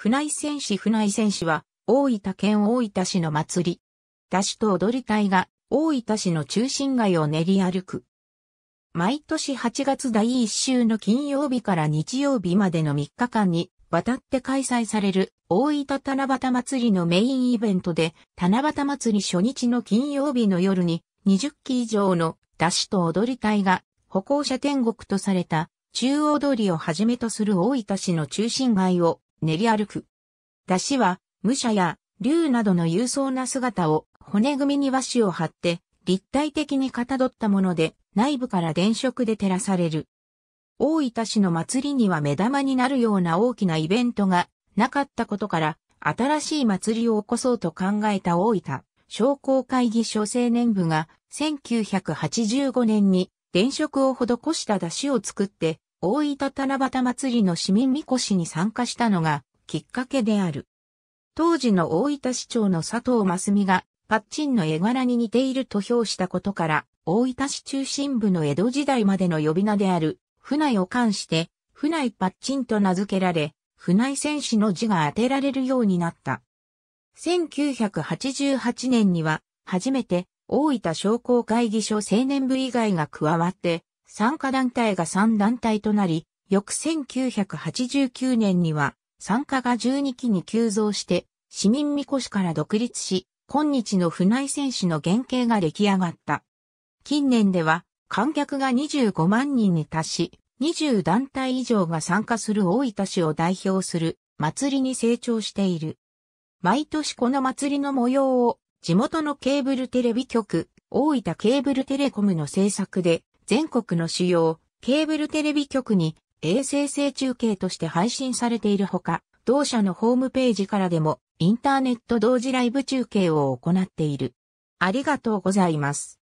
船井戦士船井戦士は、大分県大分市の祭り。出汁と踊り隊が、大分市の中心街を練り歩く。毎年8月第1週の金曜日から日曜日までの3日間に、渡って開催される大分七夕祭りのメインイベントで、七夕祭り初日の金曜日の夜に、20機以上の出汁と踊り隊が、歩行者天国とされた、中央通りをはじめとする大分市の中心街を練り歩く。出汁は、武者や竜などの勇壮な姿を骨組みに和紙を貼って立体的にかたどったもので内部から電飾で照らされる。大分市の祭りには目玉になるような大きなイベントがなかったことから新しい祭りを起こそうと考えた大分商工会議所青年部が1985年に電飾を施した出汁を作って大分七夕祭りの市民みこしに参加したのがきっかけである。当時の大分市長の佐藤真澄がパッチンの絵柄に似ていると評したことから、大分市中心部の江戸時代までの呼び名である、船井を冠して、船井パッチンと名付けられ、船井戦士の字が当てられるようになった。1988年には、初めて、大分商工会議所青年部以外が加わって、参加団体が3団体となり、翌1989年には参加が12期に急増して、市民みこしから独立し、今日の船井選手の原型が出来上がった。近年では観客が25万人に達し、20団体以上が参加する大分市を代表する祭りに成長している。毎年この祭りの模様を地元のケーブルテレビ局、大分ケーブルテレコムの制作で全国の主要ケーブルテレビ局に衛星制中継として配信されているほか、同社のホームページからでもインターネット同時ライブ中継を行っている。ありがとうございます。